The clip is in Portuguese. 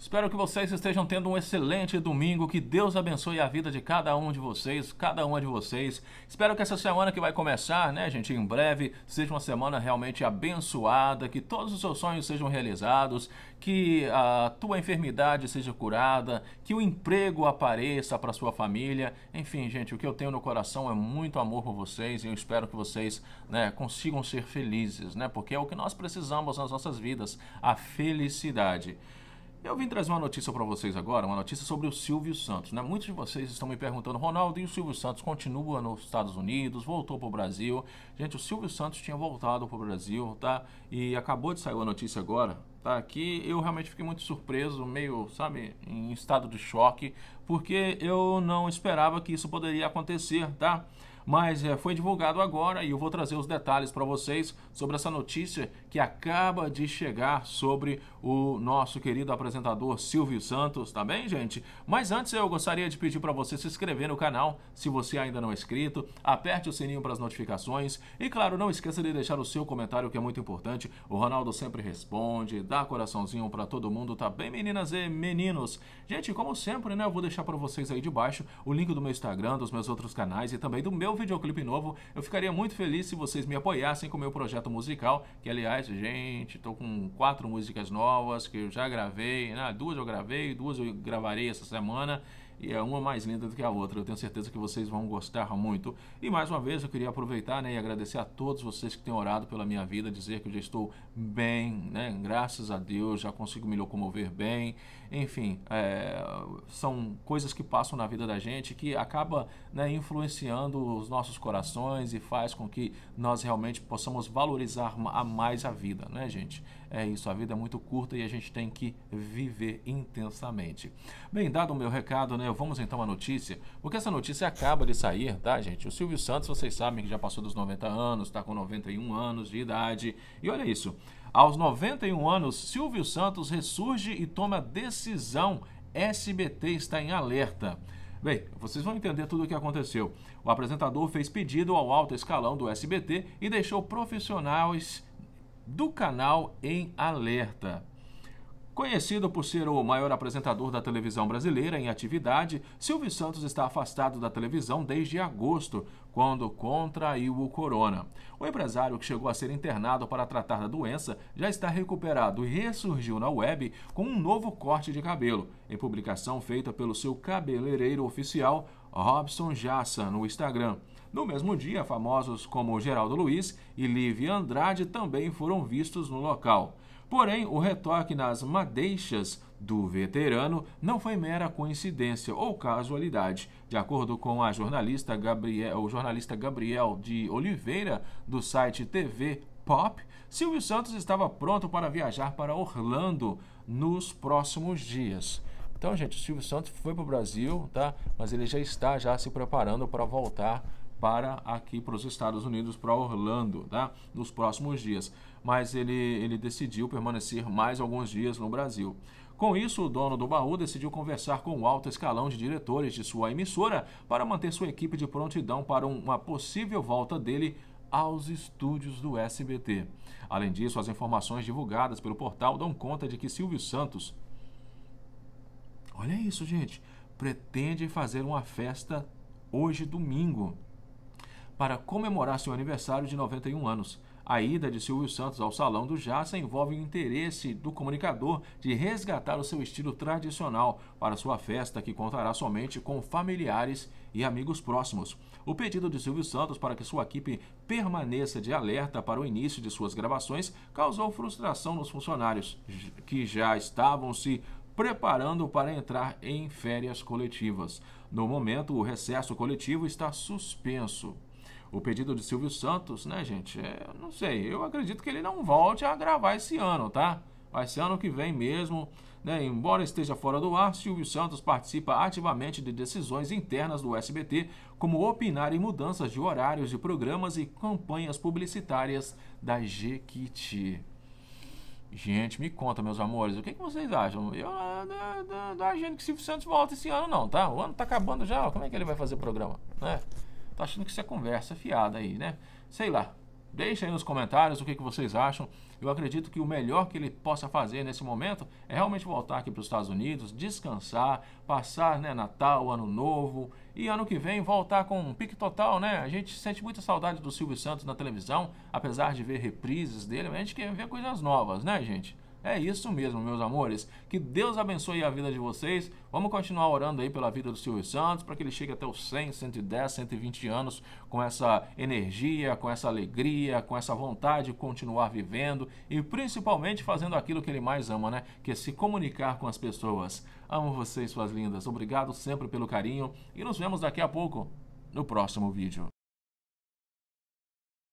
Espero que vocês estejam tendo um excelente domingo, que Deus abençoe a vida de cada um de vocês, cada uma de vocês. Espero que essa semana que vai começar, né, gente, em breve, seja uma semana realmente abençoada, que todos os seus sonhos sejam realizados, que a tua enfermidade seja curada, que o emprego apareça para sua família. Enfim, gente, o que eu tenho no coração é muito amor por vocês e eu espero que vocês, né, consigam ser felizes, né? Porque é o que nós precisamos nas nossas vidas, a felicidade. Eu vim trazer uma notícia para vocês agora, uma notícia sobre o Silvio Santos. Né? Muitos de vocês estão me perguntando, Ronaldo, e o Silvio Santos continua nos Estados Unidos, voltou para o Brasil? Gente, o Silvio Santos tinha voltado para o Brasil, tá? E acabou de sair uma notícia agora, tá? Que eu realmente fiquei muito surpreso, meio, sabe, em estado de choque, porque eu não esperava que isso poderia acontecer, tá? mas é, foi divulgado agora e eu vou trazer os detalhes para vocês sobre essa notícia que acaba de chegar sobre o nosso querido apresentador Silvio Santos, tá bem, gente? Mas antes eu gostaria de pedir para você se inscrever no canal, se você ainda não é inscrito, aperte o sininho para as notificações e, claro, não esqueça de deixar o seu comentário que é muito importante. O Ronaldo sempre responde, dá coraçãozinho para todo mundo, tá bem, meninas e meninos? Gente, como sempre, né, eu vou deixar para vocês aí de baixo o link do meu Instagram, dos meus outros canais e também do meu videoclipe novo. Eu ficaria muito feliz se vocês me apoiassem com o meu projeto musical, que aliás, gente, tô com quatro músicas novas que eu já gravei, né? duas eu gravei, duas eu gravarei essa semana e é uma mais linda do que a outra. Eu tenho certeza que vocês vão gostar muito. E mais uma vez eu queria aproveitar né, e agradecer a todos vocês que têm orado pela minha vida, dizer que eu já estou bem, né? Graças a Deus, já consigo me locomover bem. Enfim, é, são coisas que passam na vida da gente que acaba né, influenciando os nossos corações e faz com que nós realmente possamos valorizar a mais a vida, né, gente? É isso, a vida é muito curta e a gente tem que viver intensamente. Bem, dado o meu recado, né? Né? vamos então à notícia, porque essa notícia acaba de sair, tá, gente? O Silvio Santos, vocês sabem que já passou dos 90 anos, está com 91 anos de idade. E olha isso, aos 91 anos, Silvio Santos ressurge e toma decisão. SBT está em alerta. Bem, vocês vão entender tudo o que aconteceu. O apresentador fez pedido ao alto escalão do SBT e deixou profissionais do canal em alerta. Conhecido por ser o maior apresentador da televisão brasileira em atividade, Silvio Santos está afastado da televisão desde agosto, quando contraiu o corona. O empresário, que chegou a ser internado para tratar da doença, já está recuperado e ressurgiu na web com um novo corte de cabelo. Em publicação feita pelo seu cabeleireiro oficial, Robson Jassa, no Instagram. No mesmo dia, famosos como Geraldo Luiz e Lívia Andrade também foram vistos no local. Porém, o retoque nas madeixas do veterano não foi mera coincidência ou casualidade. De acordo com a jornalista Gabriel, o jornalista Gabriel de Oliveira, do site TV Pop, Silvio Santos estava pronto para viajar para Orlando nos próximos dias. Então, gente, o Silvio Santos foi para o Brasil, tá? Mas ele já está já se preparando para voltar para aqui para os Estados Unidos, para Orlando, tá? Nos próximos dias. Mas ele, ele decidiu permanecer mais alguns dias no Brasil. Com isso, o dono do baú decidiu conversar com o alto escalão de diretores de sua emissora para manter sua equipe de prontidão para uma possível volta dele aos estúdios do SBT. Além disso, as informações divulgadas pelo portal dão conta de que Silvio Santos. Olha isso, gente! Pretende fazer uma festa hoje, domingo para comemorar seu aniversário de 91 anos. A ida de Silvio Santos ao Salão do Jazz envolve o interesse do comunicador de resgatar o seu estilo tradicional para sua festa, que contará somente com familiares e amigos próximos. O pedido de Silvio Santos para que sua equipe permaneça de alerta para o início de suas gravações causou frustração nos funcionários, que já estavam se preparando para entrar em férias coletivas. No momento, o recesso coletivo está suspenso o pedido de Silvio Santos, né, gente? É, não sei, eu acredito que ele não volte a gravar esse ano, tá? Vai ser ano que vem mesmo. Né? Embora esteja fora do ar, Silvio Santos participa ativamente de decisões internas do SBT, como opinar em mudanças de horários de programas e campanhas publicitárias da Jequiti. Gente, me conta, meus amores, o que, que vocês acham? Eu é, é, é, não imagino que Silvio Santos volta esse ano, não, tá? O ano tá acabando já, ó. como é que ele vai fazer programa, né? Tá achando que isso é conversa fiada aí, né? Sei lá. Deixa aí nos comentários o que, que vocês acham. Eu acredito que o melhor que ele possa fazer nesse momento é realmente voltar aqui para os Estados Unidos, descansar, passar né, Natal, Ano Novo e ano que vem voltar com um pique total, né? A gente sente muita saudade do Silvio Santos na televisão, apesar de ver reprises dele, mas a gente quer ver coisas novas, né, gente? É isso mesmo, meus amores. Que Deus abençoe a vida de vocês. Vamos continuar orando aí pela vida do Silvio Santos, para que ele chegue até os 100, 110, 120 anos com essa energia, com essa alegria, com essa vontade de continuar vivendo e principalmente fazendo aquilo que ele mais ama, né? Que é se comunicar com as pessoas. Amo vocês, suas lindas. Obrigado sempre pelo carinho e nos vemos daqui a pouco no próximo vídeo.